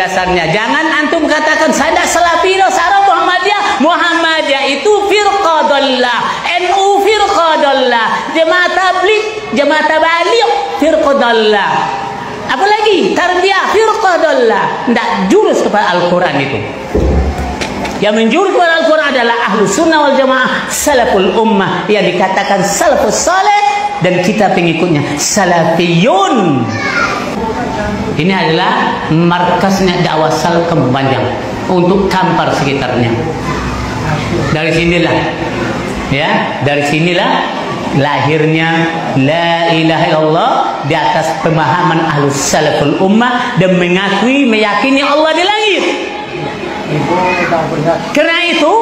dasarnya. Jangan antum katakan saya salafi no saya Muhammadiyah. Muhammadiyah itu firqah NU firqah Jemaah tablik jemaah tabligh firqah Apalagi tarbiyah firqah Tidak jurus kepada Al-Qur'an itu. Yang menjurus kepada Al-Quran adalah ahlu sunnah wal jamaah salaful ummah yang dikatakan salafus saleh dan kita pengikutnya salafiyun ini adalah markasnya dakwah salam kembanjang untuk kampar sekitarnya. Dari sinilah ya, dari sinilah lahirnya la ilaha illallah di atas pemahaman ahlus salaful ummah dan mengakui meyakini Allah di langit. Karena itu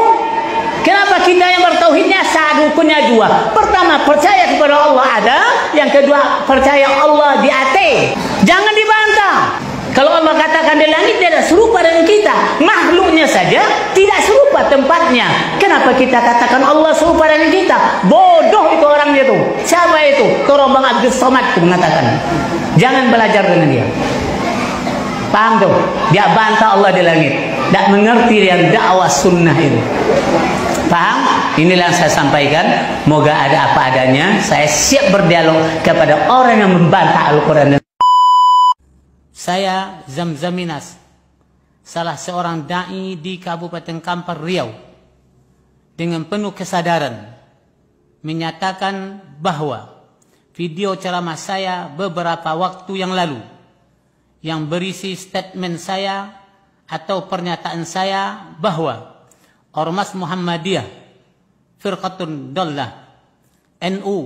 Kenapa kita yang bertauhidnya satu punya dua? Pertama percaya kepada Allah ada, yang kedua percaya Allah di atas. Jangan kalau Allah katakan di langit tidak serupa dengan kita, makhluknya saja tidak serupa tempatnya. Kenapa kita katakan Allah serupa dengan kita? Bodoh itu orangnya tuh. Siapa itu? Torobang Abdul Somad itu mengatakan. Jangan belajar dengan dia. Paham tuh? Dia bantah Allah di langit. Tidak mengerti yang dakwah sunnah itu. Paham? Inilah yang saya sampaikan. Moga ada apa adanya. Saya siap berdialog kepada orang yang membantah Al-Quran saya Zamzaminas, salah seorang dai di Kabupaten Kampar Riau dengan penuh kesadaran menyatakan bahwa video ceramah saya beberapa waktu yang lalu yang berisi statement saya atau pernyataan saya bahwa Ormas Muhammadiyah Firqatun Dallah NU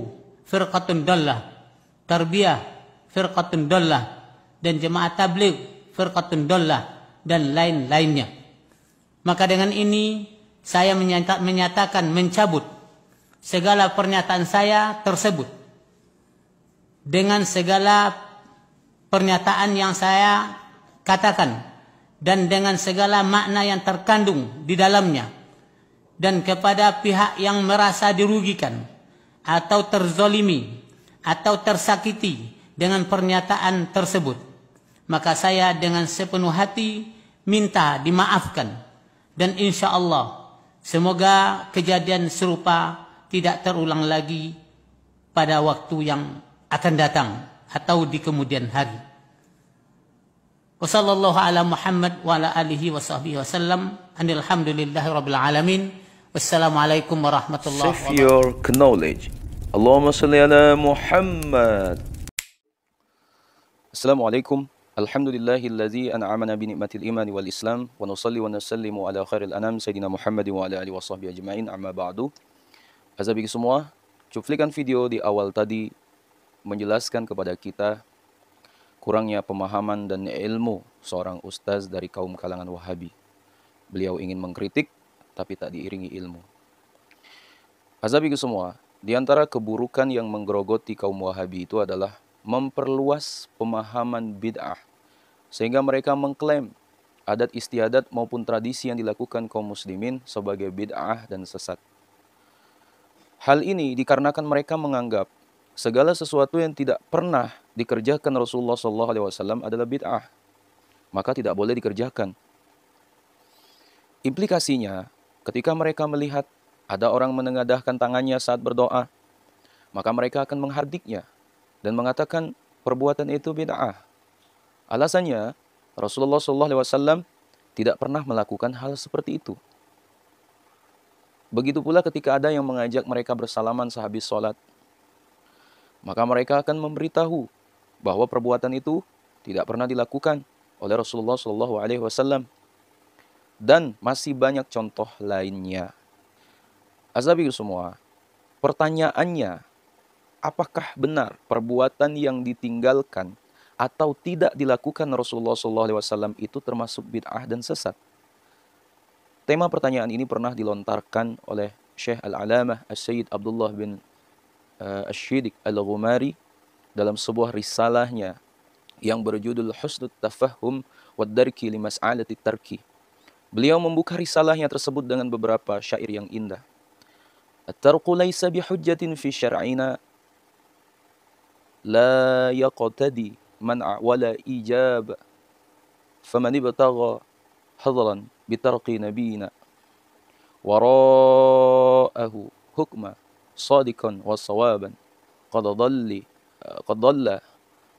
Firqatun Dallah Tarbiyah Firqatun Dallah dan jemaah tabligh, firqatun dollah dan lain-lainnya. Maka dengan ini saya menyata, menyatakan mencabut segala pernyataan saya tersebut dengan segala pernyataan yang saya katakan dan dengan segala makna yang terkandung di dalamnya dan kepada pihak yang merasa dirugikan atau terzolimi atau tersakiti dengan pernyataan tersebut maka saya dengan sepenuh hati minta dimaafkan dan insya Allah semoga kejadian serupa tidak terulang lagi pada waktu yang akan datang atau di kemudian hari. Wassalamualaikum warahmatullahi wabarakatuh. Save knowledge. Allahumma salli ala Muhammad. Assalamualaikum Alhamdulillahillazi an'amana bi ni'matil imani wal islam wa nusalli wa nusallimu ala khairil anam sayyidina Muhammad wa ala alihi washabbihi ajmain amma ba'du. Azabiki semua, cuplikan video di awal tadi menjelaskan kepada kita kurangnya pemahaman dan ilmu seorang ustaz dari kaum kalangan Wahabi. Beliau ingin mengkritik tapi tak diiringi ilmu. Azabiku semua, di antara keburukan yang menggerogoti kaum Wahabi itu adalah memperluas pemahaman bid'ah sehingga mereka mengklaim adat istiadat maupun tradisi yang dilakukan kaum muslimin sebagai bid'ah dan sesat. Hal ini dikarenakan mereka menganggap segala sesuatu yang tidak pernah dikerjakan Rasulullah SAW adalah bid'ah. Maka tidak boleh dikerjakan. Implikasinya, ketika mereka melihat ada orang menengadahkan tangannya saat berdoa, maka mereka akan menghardiknya dan mengatakan perbuatan itu bid'ah. Alasannya, Rasulullah SAW tidak pernah melakukan hal seperti itu. Begitu pula ketika ada yang mengajak mereka bersalaman sehabis sholat, maka mereka akan memberitahu bahwa perbuatan itu tidak pernah dilakukan oleh Rasulullah saw Wasallam dan masih banyak contoh lainnya. Azabi semua, pertanyaannya apakah benar perbuatan yang ditinggalkan atau tidak dilakukan Rasulullah SAW itu termasuk bid'ah dan sesat? Tema pertanyaan ini pernah dilontarkan oleh Syekh Al-Alamah al sayyid Abdullah bin uh, Ash-Shidik Al-Ghumari dalam sebuah risalahnya yang berjudul Husnul Tafahum wa Darki li Mas'alati Tarki. Beliau membuka risalahnya tersebut dengan beberapa syair yang indah. At-tarqu laysa bihujjatin fi syar'ina لا يقتدي منع ولا إيجاب فمن ابتغى حضرا بترق نبينا وراءه حكما صادقا وصوابا قد ضل قد ضل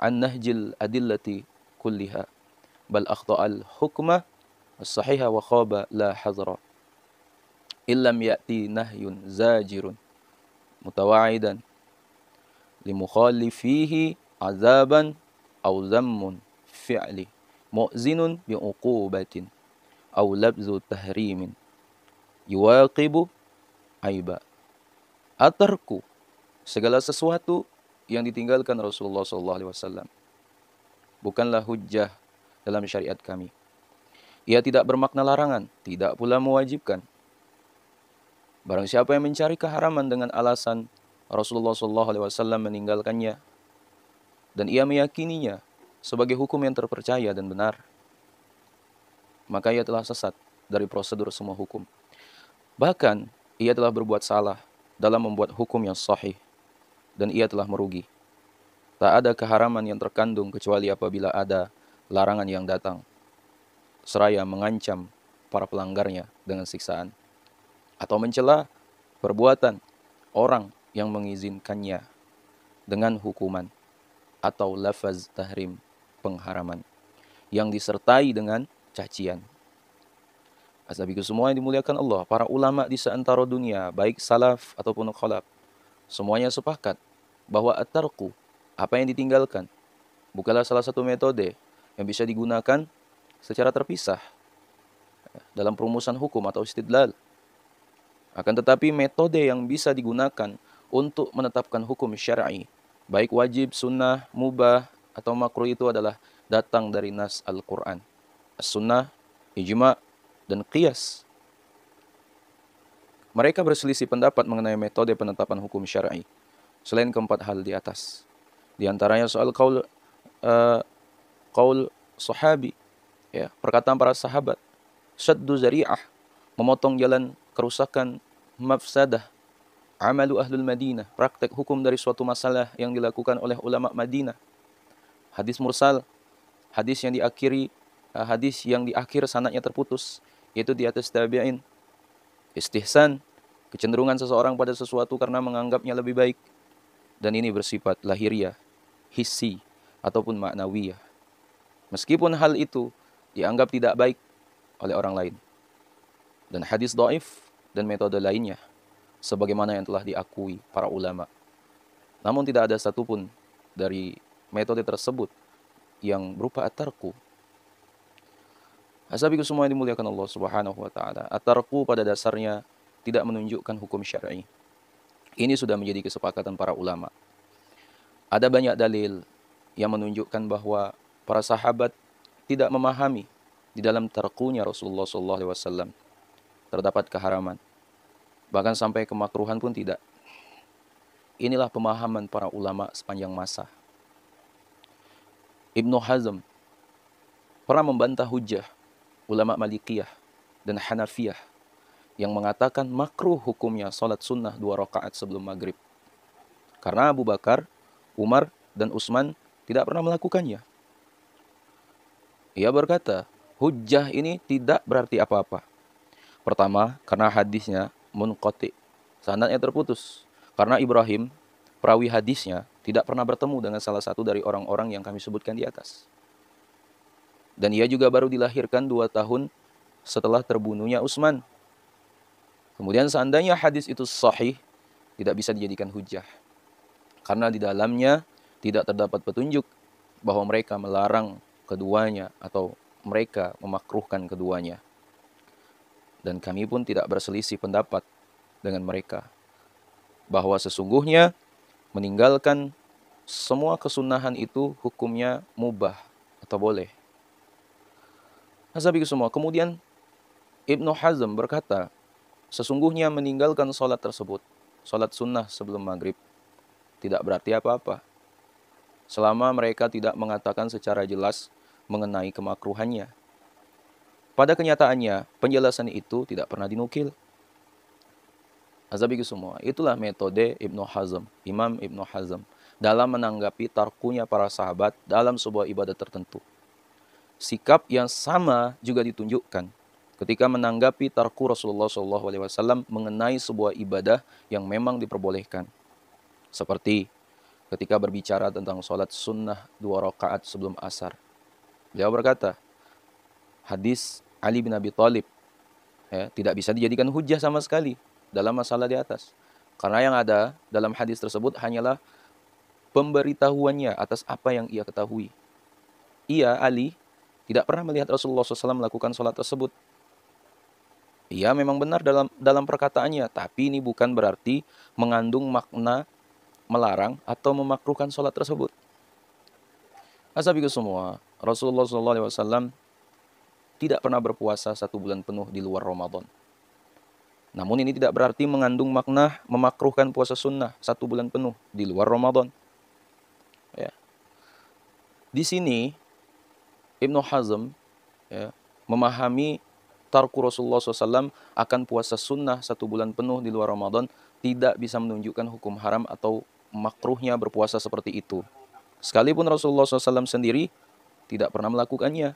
عن نهج الأدلة كلها بل أخطأ الحكم الصحيح وخاب لا حذر إن لم يأتي نهي زاجر متواعدا limukhalifihi azaban aw zammun fi'li mu'zinun bi'uqubatin aw labzu tahrimin yuwaqibu aiba atarku segala sesuatu yang ditinggalkan Rasulullah sallallahu alaihi wasallam bukanlah hujjah dalam syariat kami. Ia tidak bermakna larangan, tidak pula mewajibkan. Barang siapa yang mencari keharaman dengan alasan Rasulullah Shallallahu Alaihi Wasallam meninggalkannya, dan ia meyakininya sebagai hukum yang terpercaya dan benar. Maka ia telah sesat dari prosedur semua hukum. Bahkan ia telah berbuat salah dalam membuat hukum yang sahih dan ia telah merugi. Tak ada keharaman yang terkandung kecuali apabila ada larangan yang datang. Seraya mengancam para pelanggarnya dengan siksaan atau mencela perbuatan orang yang mengizinkannya dengan hukuman atau lafaz tahrim pengharaman yang disertai dengan cacian. Ashabiku semua yang dimuliakan Allah, para ulama di seantero dunia, baik salaf ataupun khalaf, semuanya sepakat bahwa atarku apa yang ditinggalkan, bukanlah salah satu metode yang bisa digunakan secara terpisah ya, dalam perumusan hukum atau istidlal. Akan tetapi metode yang bisa digunakan untuk menetapkan hukum syar'i, baik wajib, sunnah, mubah, atau makruh itu adalah datang dari nas Al-Quran. As-sunnah, ijma, dan qiyas. Mereka berselisih pendapat mengenai metode penetapan hukum syar'i. Selain keempat hal di atas. Di antaranya soal kaul, uh, kaul sahabi, ya, perkataan para sahabat, saddu zari'ah, memotong jalan kerusakan, mafsadah, amalu ahlul Madinah, praktek hukum dari suatu masalah yang dilakukan oleh ulama Madinah. Hadis mursal, hadis yang diakhiri, eh, hadis yang diakhir sanatnya terputus, yaitu di atas tabi'in. Istihsan, kecenderungan seseorang pada sesuatu karena menganggapnya lebih baik. Dan ini bersifat lahiriah, hissi, ataupun maknawiyah. Meskipun hal itu dianggap tidak baik oleh orang lain. Dan hadis do'if dan metode lainnya sebagaimana yang telah diakui para ulama. Namun tidak ada satupun dari metode tersebut yang berupa atarku. Asabiku semua yang dimuliakan Allah Subhanahu wa taala. Atarku pada dasarnya tidak menunjukkan hukum syar'i. Ini sudah menjadi kesepakatan para ulama. Ada banyak dalil yang menunjukkan bahwa para sahabat tidak memahami di dalam terkunya Rasulullah SAW terdapat keharaman bahkan sampai kemakruhan pun tidak. Inilah pemahaman para ulama sepanjang masa. Ibnu Hazm pernah membantah hujah ulama Malikiyah dan Hanafiyah yang mengatakan makruh hukumnya sholat sunnah dua rakaat sebelum maghrib. Karena Abu Bakar, Umar, dan Utsman tidak pernah melakukannya. Ia berkata, hujah ini tidak berarti apa-apa. Pertama, karena hadisnya munqati. Sanadnya terputus. Karena Ibrahim, perawi hadisnya, tidak pernah bertemu dengan salah satu dari orang-orang yang kami sebutkan di atas. Dan ia juga baru dilahirkan dua tahun setelah terbunuhnya Utsman. Kemudian seandainya hadis itu sahih, tidak bisa dijadikan hujah. Karena di dalamnya tidak terdapat petunjuk bahwa mereka melarang keduanya atau mereka memakruhkan keduanya dan kami pun tidak berselisih pendapat dengan mereka bahwa sesungguhnya meninggalkan semua kesunahan itu hukumnya mubah atau boleh. Hasabi semua. Kemudian Ibnu Hazm berkata, sesungguhnya meninggalkan sholat tersebut, sholat sunnah sebelum maghrib, tidak berarti apa-apa. Selama mereka tidak mengatakan secara jelas mengenai kemakruhannya. Pada kenyataannya, penjelasan itu tidak pernah dinukil. Azabiku semua, itulah metode Ibnu Hazm, Imam Ibnu Hazm, dalam menanggapi tarkunya para sahabat dalam sebuah ibadah tertentu. Sikap yang sama juga ditunjukkan ketika menanggapi tarku Rasulullah SAW mengenai sebuah ibadah yang memang diperbolehkan. Seperti ketika berbicara tentang sholat sunnah dua rakaat sebelum asar. Beliau berkata, hadis Ali bin Abi Thalib. Ya, tidak bisa dijadikan hujah sama sekali dalam masalah di atas. Karena yang ada dalam hadis tersebut hanyalah pemberitahuannya atas apa yang ia ketahui. Ia, Ali, tidak pernah melihat Rasulullah SAW melakukan sholat tersebut. Ia memang benar dalam, dalam perkataannya, tapi ini bukan berarti mengandung makna melarang atau memakruhkan sholat tersebut. Asabiku semua, Rasulullah SAW tidak pernah berpuasa satu bulan penuh di luar Ramadan. Namun ini tidak berarti mengandung makna memakruhkan puasa sunnah satu bulan penuh di luar Ramadan. Ya. Di sini Ibnu Hazm ya, memahami tarku Rasulullah SAW akan puasa sunnah satu bulan penuh di luar Ramadan tidak bisa menunjukkan hukum haram atau makruhnya berpuasa seperti itu. Sekalipun Rasulullah SAW sendiri tidak pernah melakukannya.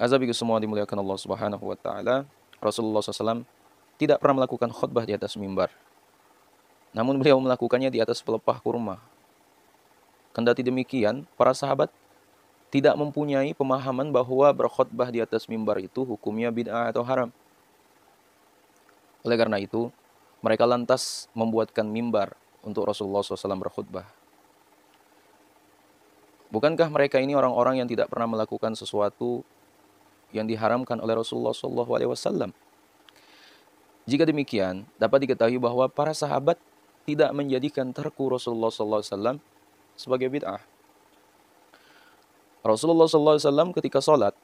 Azab itu semua dimuliakan Allah Subhanahu wa taala. Rasulullah SAW tidak pernah melakukan khutbah di atas mimbar. Namun beliau melakukannya di atas pelepah kurma. Kendati demikian, para sahabat tidak mempunyai pemahaman bahwa berkhutbah di atas mimbar itu hukumnya bid'ah atau haram. Oleh karena itu, mereka lantas membuatkan mimbar untuk Rasulullah SAW berkhutbah. Bukankah mereka ini orang-orang yang tidak pernah melakukan sesuatu yang diharamkan oleh Rasulullah SAW. Jika demikian, dapat diketahui bahwa para sahabat tidak menjadikan terku Rasulullah Shallallahu sebagai bid'ah. Rasulullah SAW ketika sholat,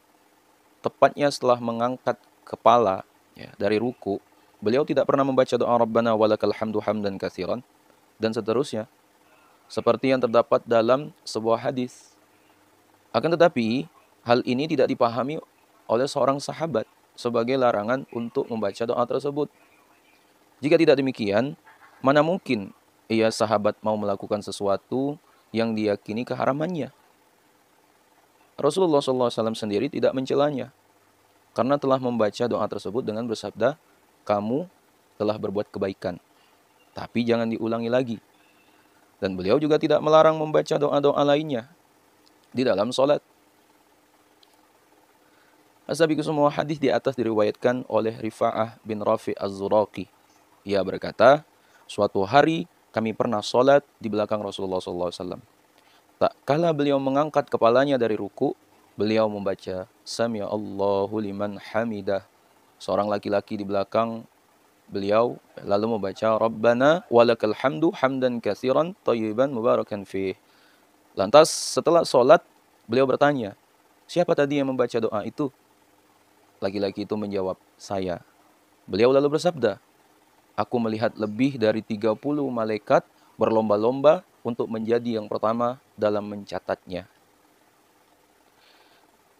tepatnya setelah mengangkat kepala ya, dari ruku, beliau tidak pernah membaca doa Rabbana walakal hamdu hamdan kathiran dan seterusnya seperti yang terdapat dalam sebuah hadis. Akan tetapi, hal ini tidak dipahami oleh seorang sahabat sebagai larangan untuk membaca doa tersebut. Jika tidak demikian, mana mungkin ia sahabat mau melakukan sesuatu yang diyakini keharamannya? Rasulullah SAW sendiri tidak mencelanya karena telah membaca doa tersebut dengan bersabda, "Kamu telah berbuat kebaikan, tapi jangan diulangi lagi." Dan beliau juga tidak melarang membaca doa-doa lainnya di dalam sholat. Asabiku semua hadis di atas diriwayatkan oleh Rifa'ah bin Rafi Az-Zuraki. Ia berkata, suatu hari kami pernah sholat di belakang Rasulullah SAW. Tak kala beliau mengangkat kepalanya dari ruku, beliau membaca, Samia Allahu liman hamidah. Seorang laki-laki di belakang beliau lalu membaca Rabbana walakal hamdu hamdan kathiran tayyiban mubarakan fi. Lantas setelah sholat beliau bertanya, siapa tadi yang membaca doa itu? Laki-laki itu menjawab, saya. Beliau lalu bersabda, aku melihat lebih dari 30 malaikat berlomba-lomba untuk menjadi yang pertama dalam mencatatnya.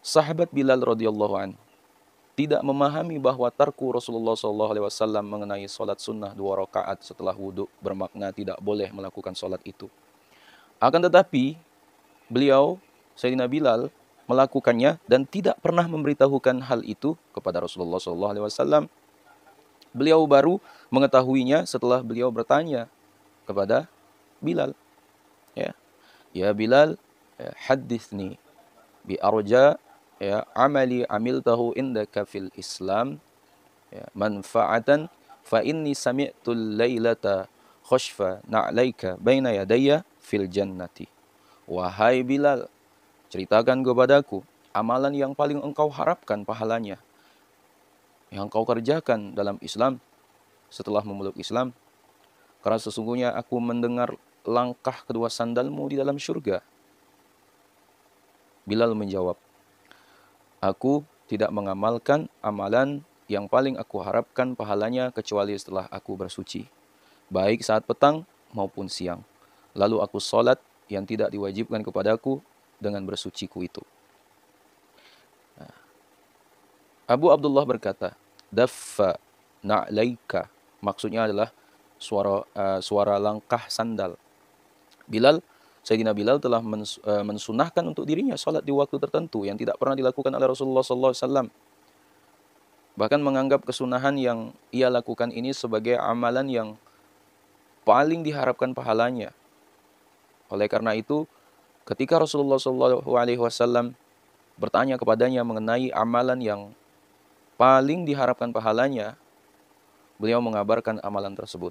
Sahabat Bilal radhiyallahu an tidak memahami bahwa tarku Rasulullah sallallahu alaihi wasallam mengenai salat sunnah dua rakaat setelah wudhu bermakna tidak boleh melakukan salat itu. Akan tetapi, beliau Sayyidina Bilal melakukannya dan tidak pernah memberitahukan hal itu kepada Rasulullah SAW. Beliau baru mengetahuinya setelah beliau bertanya kepada Bilal. Ya, ya Bilal, ya, hadithni bi arja ya amali amiltahu indaka fil Islam ya, manfaatan fa inni sami'tu lailata khashfa na'laika baina yadayya fil jannati. Wahai Bilal, Ceritakan kepadaku amalan yang paling engkau harapkan pahalanya, yang engkau kerjakan dalam Islam setelah memeluk Islam, karena sesungguhnya aku mendengar langkah kedua sandalmu di dalam surga. Bilal menjawab, Aku tidak mengamalkan amalan yang paling aku harapkan pahalanya kecuali setelah aku bersuci, baik saat petang maupun siang. Lalu aku sholat yang tidak diwajibkan kepadaku dengan bersuciku itu. Nah. Abu Abdullah berkata, "Daffa na'laika." Maksudnya adalah suara uh, suara langkah sandal. Bilal Sayyidina Bilal telah mens, uh, mensunahkan untuk dirinya salat di waktu tertentu yang tidak pernah dilakukan oleh Rasulullah sallallahu alaihi wasallam. Bahkan menganggap kesunahan yang ia lakukan ini sebagai amalan yang paling diharapkan pahalanya. Oleh karena itu, Ketika Rasulullah saw bertanya kepadanya mengenai amalan yang paling diharapkan pahalanya, beliau mengabarkan amalan tersebut.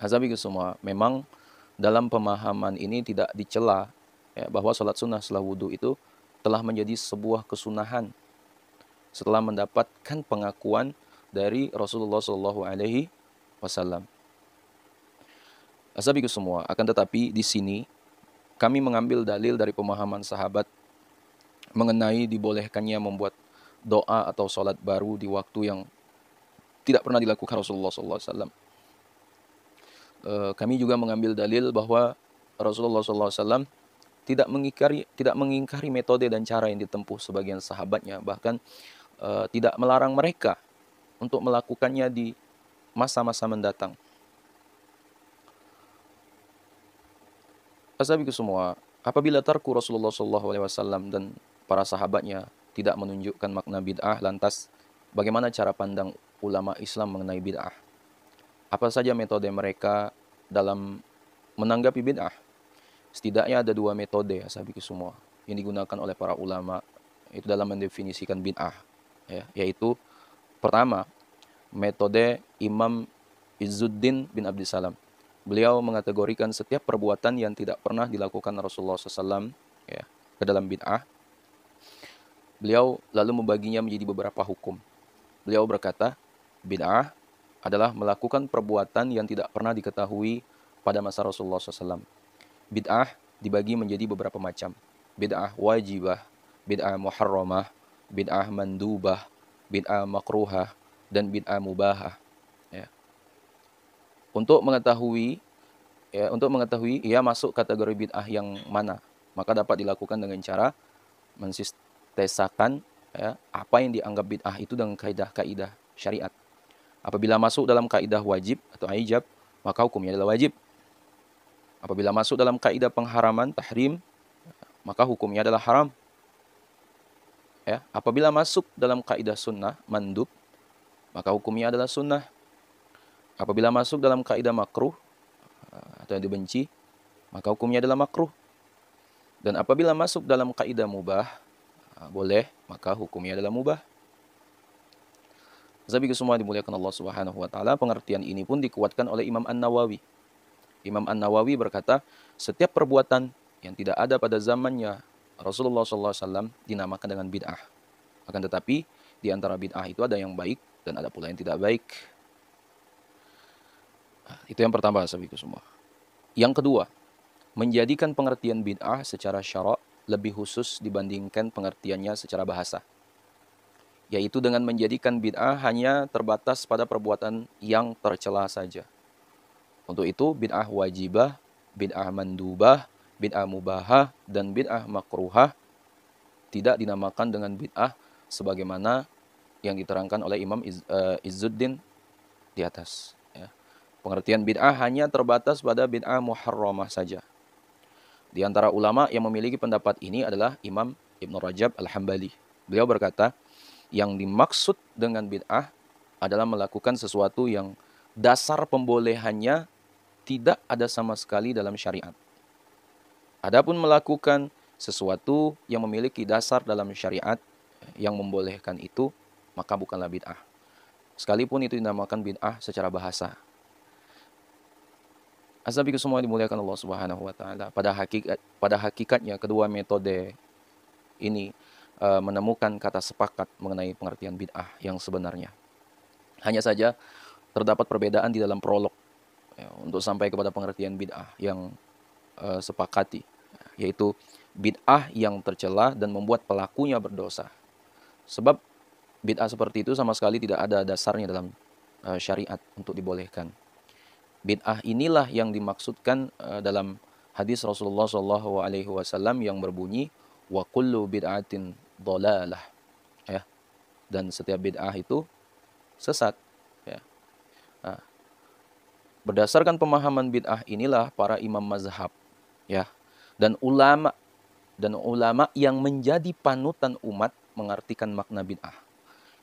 Hazabi semua, memang dalam pemahaman ini tidak dicela ya, bahwa sholat sunnah setelah wudhu itu telah menjadi sebuah kesunahan setelah mendapatkan pengakuan dari Rasulullah saw Alaihi Wasallam. semua, akan tetapi di sini kami mengambil dalil dari pemahaman sahabat mengenai dibolehkannya membuat doa atau sholat baru di waktu yang tidak pernah dilakukan Rasulullah SAW. Eh, kami juga mengambil dalil bahwa Rasulullah SAW tidak mengingkari tidak mengingkari metode dan cara yang ditempuh sebagian sahabatnya, bahkan eh, tidak melarang mereka untuk melakukannya di masa-masa mendatang. Asabiku semua, apabila tarku Rasulullah Shallallahu dan para sahabatnya tidak menunjukkan makna bid'ah, lantas bagaimana cara pandang ulama Islam mengenai bid'ah? Apa saja metode mereka dalam menanggapi bid'ah? Setidaknya ada dua metode, Asabiku semua, yang digunakan oleh para ulama itu dalam mendefinisikan bid'ah, ya, yaitu pertama metode Imam Izzuddin bin Abdissalam. Beliau mengategorikan setiap perbuatan yang tidak pernah dilakukan Rasulullah SAW ya, ke dalam bid'ah. Beliau lalu membaginya menjadi beberapa hukum. Beliau berkata, bid'ah adalah melakukan perbuatan yang tidak pernah diketahui pada masa Rasulullah SAW. Bid'ah dibagi menjadi beberapa macam. Bid'ah wajibah, bid'ah muharramah, bid'ah mandubah, bid'ah makruhah, dan bid'ah mubahah. Ya. Untuk mengetahui ya untuk mengetahui ia masuk kategori bid'ah yang mana maka dapat dilakukan dengan cara mensistesakan ya, apa yang dianggap bid'ah itu dengan kaidah-kaidah syariat. Apabila masuk dalam kaidah wajib atau aijab, maka hukumnya adalah wajib. Apabila masuk dalam kaidah pengharaman tahrim, maka hukumnya adalah haram. Ya, apabila masuk dalam kaidah sunnah mandub, maka hukumnya adalah sunnah. Apabila masuk dalam kaidah makruh, Eh, atau yang dibenci, maka hukumnya adalah makruh. Dan apabila masuk dalam kaidah mubah, eh, boleh, maka hukumnya adalah mubah. Zabiku semua dimuliakan Allah Subhanahu wa taala, pengertian ini pun dikuatkan oleh Imam An-Nawawi. Imam An-Nawawi berkata, setiap perbuatan yang tidak ada pada zamannya Rasulullah SAW dinamakan dengan bid'ah. Akan tetapi, di antara bid'ah itu ada yang baik dan ada pula yang tidak baik. Itu yang pertama sahabatku semua. Yang kedua, menjadikan pengertian bid'ah secara syarak lebih khusus dibandingkan pengertiannya secara bahasa. Yaitu dengan menjadikan bid'ah hanya terbatas pada perbuatan yang tercela saja. Untuk itu bid'ah wajibah, bid'ah mandubah, bid'ah mubahah, dan bid'ah makruhah tidak dinamakan dengan bid'ah sebagaimana yang diterangkan oleh Imam Iz, uh, Izzuddin di atas. Pengertian bid'ah hanya terbatas pada bid'ah muharramah saja. Di antara ulama yang memiliki pendapat ini adalah Imam Ibn Rajab Al-Hambali. Beliau berkata, yang dimaksud dengan bid'ah adalah melakukan sesuatu yang dasar pembolehannya tidak ada sama sekali dalam syariat. Adapun melakukan sesuatu yang memiliki dasar dalam syariat yang membolehkan itu, maka bukanlah bid'ah. Sekalipun itu dinamakan bid'ah secara bahasa, ke semua dimuliakan Allah Subhanahu wa taala. Pada hakikat pada hakikatnya kedua metode ini uh, menemukan kata sepakat mengenai pengertian bid'ah yang sebenarnya. Hanya saja terdapat perbedaan di dalam prolog ya, untuk sampai kepada pengertian bid'ah yang uh, sepakati yaitu bid'ah yang tercela dan membuat pelakunya berdosa. Sebab bid'ah seperti itu sama sekali tidak ada dasarnya dalam eh, syariat untuk dibolehkan. Bid'ah inilah yang dimaksudkan eh, dalam hadis Rasulullah SAW Alaihi Wasallam yang berbunyi wa kullu bid'atin dhalalah ya dan setiap bid'ah itu sesat ya nah, berdasarkan pemahaman bid'ah inilah para imam mazhab ya dan ulama dan ulama yang menjadi panutan umat mengartikan makna bid'ah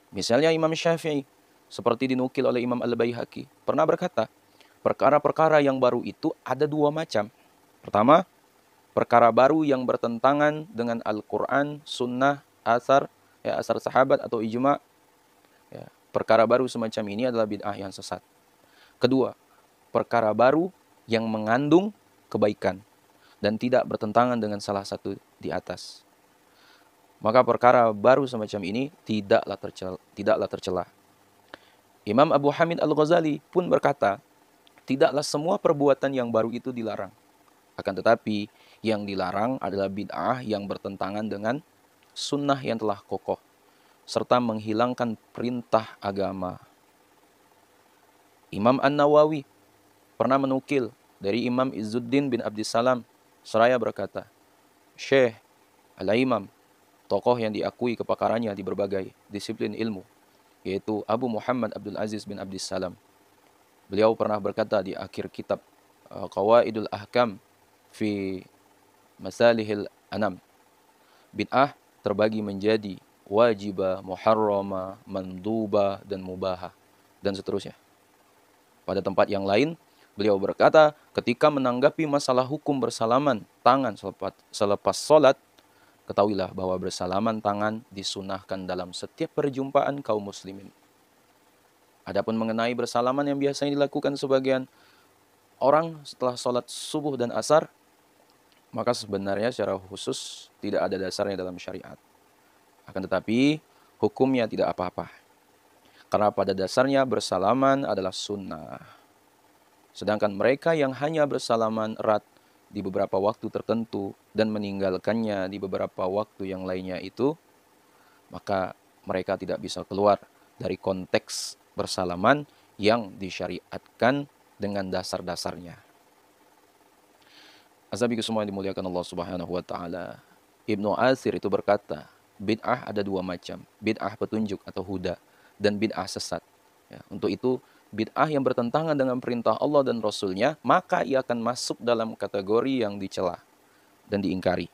misalnya Imam Syafi'i seperti dinukil oleh Imam Al-Baihaqi pernah berkata perkara-perkara yang baru itu ada dua macam. Pertama, perkara baru yang bertentangan dengan Al-Quran, Sunnah, Asar, ya, Asar Sahabat atau Ijma. Ya, perkara baru semacam ini adalah bid'ah yang sesat. Kedua, perkara baru yang mengandung kebaikan dan tidak bertentangan dengan salah satu di atas. Maka perkara baru semacam ini tidaklah tercela, tidaklah tercela. Imam Abu Hamid Al-Ghazali pun berkata, Tidaklah semua perbuatan yang baru itu dilarang. Akan tetapi, yang dilarang adalah bid'ah yang bertentangan dengan sunnah yang telah kokoh, serta menghilangkan perintah agama. Imam An-Nawawi pernah menukil dari Imam Izzuddin bin Abdissalam, seraya berkata, Syekh, al-imam, tokoh yang diakui kepakarannya di berbagai disiplin ilmu, yaitu Abu Muhammad Abdul Aziz bin Abdissalam, Beliau pernah berkata di akhir kitab eh, Qawaidul Ahkam fi Masalihil Anam. Bid'ah terbagi menjadi wajibah, muharrama, manduba, dan mubahah dan seterusnya. Pada tempat yang lain, beliau berkata, ketika menanggapi masalah hukum bersalaman tangan selepas, solat ketahuilah bahwa bersalaman tangan disunahkan dalam setiap perjumpaan kaum muslimin. Adapun mengenai bersalaman yang biasanya dilakukan sebagian orang setelah sholat subuh dan asar, maka sebenarnya secara khusus tidak ada dasarnya dalam syariat. Akan tetapi, hukumnya tidak apa-apa. Karena pada dasarnya bersalaman adalah sunnah. Sedangkan mereka yang hanya bersalaman erat di beberapa waktu tertentu dan meninggalkannya di beberapa waktu yang lainnya itu, maka mereka tidak bisa keluar dari konteks bersalaman yang disyariatkan dengan dasar-dasarnya. Azabiku semua yang dimuliakan Allah Subhanahu wa taala. Ibnu Asir itu berkata, bid'ah ada dua macam, bid'ah petunjuk atau huda dan bid'ah sesat. Ya, untuk itu bid'ah yang bertentangan dengan perintah Allah dan Rasulnya, maka ia akan masuk dalam kategori yang dicela dan diingkari.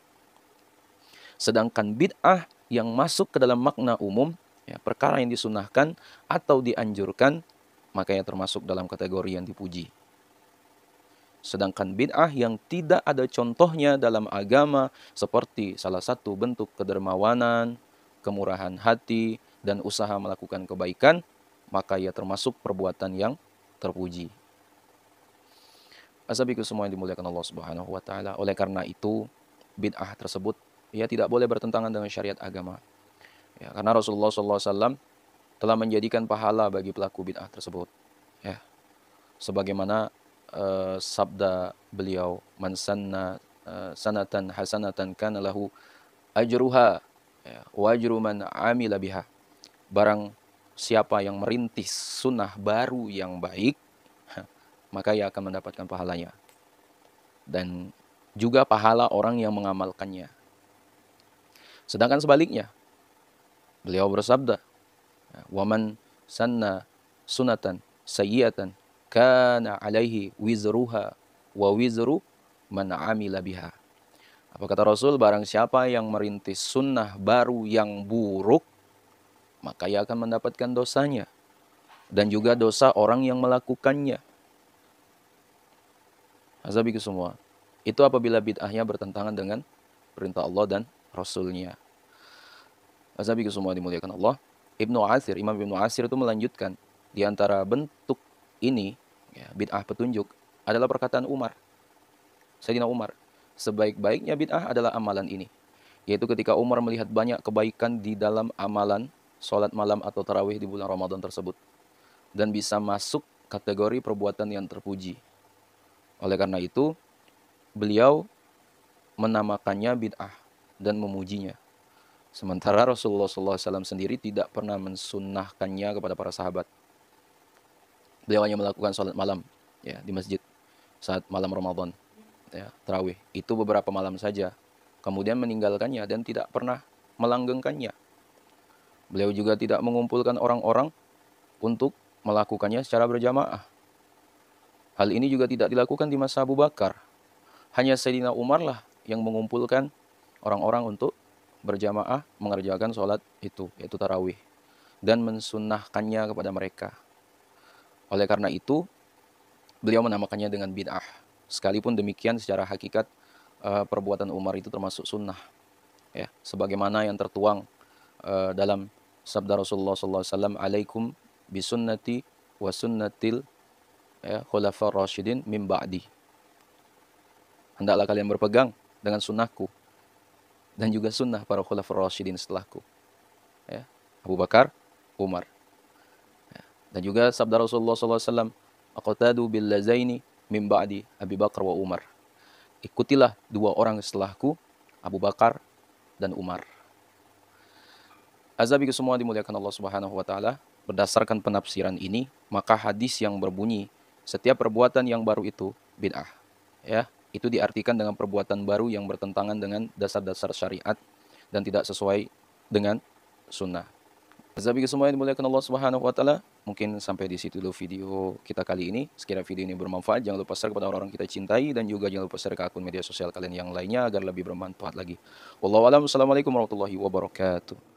Sedangkan bid'ah yang masuk ke dalam makna umum ya, perkara yang disunahkan atau dianjurkan makanya termasuk dalam kategori yang dipuji. Sedangkan bid'ah yang tidak ada contohnya dalam agama seperti salah satu bentuk kedermawanan, kemurahan hati, dan usaha melakukan kebaikan, maka ia termasuk perbuatan yang terpuji. Asabiku semua yang dimuliakan Allah Subhanahu wa taala. Oleh karena itu, bid'ah tersebut ia tidak boleh bertentangan dengan syariat agama Ya, karena Rasulullah SAW telah menjadikan pahala bagi pelaku bid'ah tersebut. Ya. Sebagaimana uh, sabda beliau, "Man sanna uh, sanatan hasanatan kana lahu ajruha ya, wa ajru man amila biha." Barang siapa yang merintis sunnah baru yang baik, maka ia akan mendapatkan pahalanya. Dan juga pahala orang yang mengamalkannya. Sedangkan sebaliknya, Beliau bersabda, "Waman sanna sunatan sayyatan kana alaihi wizruha wa wizru man amila biha." Apa kata Rasul? Barang siapa yang merintis sunnah baru yang buruk, maka ia akan mendapatkan dosanya dan juga dosa orang yang melakukannya. Azabiku semua. Itu apabila bid'ahnya bertentangan dengan perintah Allah dan Rasulnya. Fazabi semua dimuliakan Allah. Ibnu Asir, Imam Ibnu Asir itu melanjutkan di antara bentuk ini ya, bid'ah petunjuk adalah perkataan Umar. Sayyidina Umar, sebaik-baiknya bid'ah adalah amalan ini. Yaitu ketika Umar melihat banyak kebaikan di dalam amalan sholat malam atau tarawih di bulan Ramadan tersebut. Dan bisa masuk kategori perbuatan yang terpuji. Oleh karena itu, beliau menamakannya bid'ah dan memujinya. Sementara Rasulullah SAW sendiri tidak pernah mensunahkannya kepada para sahabat. Beliau hanya melakukan sholat malam ya di masjid saat malam Ramadan, ya, terawih. Itu beberapa malam saja. Kemudian meninggalkannya dan tidak pernah melanggengkannya. Beliau juga tidak mengumpulkan orang-orang untuk melakukannya secara berjamaah. Hal ini juga tidak dilakukan di masa Abu Bakar. Hanya Sayyidina Umar lah yang mengumpulkan orang-orang untuk berjamaah mengerjakan sholat itu, yaitu tarawih. Dan mensunahkannya kepada mereka. Oleh karena itu, beliau menamakannya dengan bid'ah. Sekalipun demikian secara hakikat eh, perbuatan Umar itu termasuk sunnah. Ya, sebagaimana yang tertuang eh, dalam sabda Rasulullah SAW, Alaikum bisunnati wa sunnatil ya, khulafar rasyidin mim ba'di. Hendaklah kalian berpegang dengan sunnahku dan juga sunnah para khulafur rasyidin setelahku. Ya, Abu Bakar, Umar. Ya, dan juga sabda Rasulullah SAW, Aqtadu bil lazaini min ba'di Abi Bakar wa Umar. Ikutilah dua orang setelahku, Abu Bakar dan Umar. Azabi semua dimuliakan Allah Subhanahu wa taala. Berdasarkan penafsiran ini, maka hadis yang berbunyi setiap perbuatan yang baru itu bid'ah. Ya, itu diartikan dengan perbuatan baru yang bertentangan dengan dasar-dasar syariat dan tidak sesuai dengan sunnah. Zabi semua yang dimuliakan Allah Subhanahu wa taala, mungkin sampai di situ dulu video kita kali ini. Sekiranya video ini bermanfaat, jangan lupa share kepada orang-orang kita cintai dan juga jangan lupa share ke akun media sosial kalian yang lainnya agar lebih bermanfaat lagi. Wallahu a'lam. Assalamualaikum warahmatullahi wabarakatuh.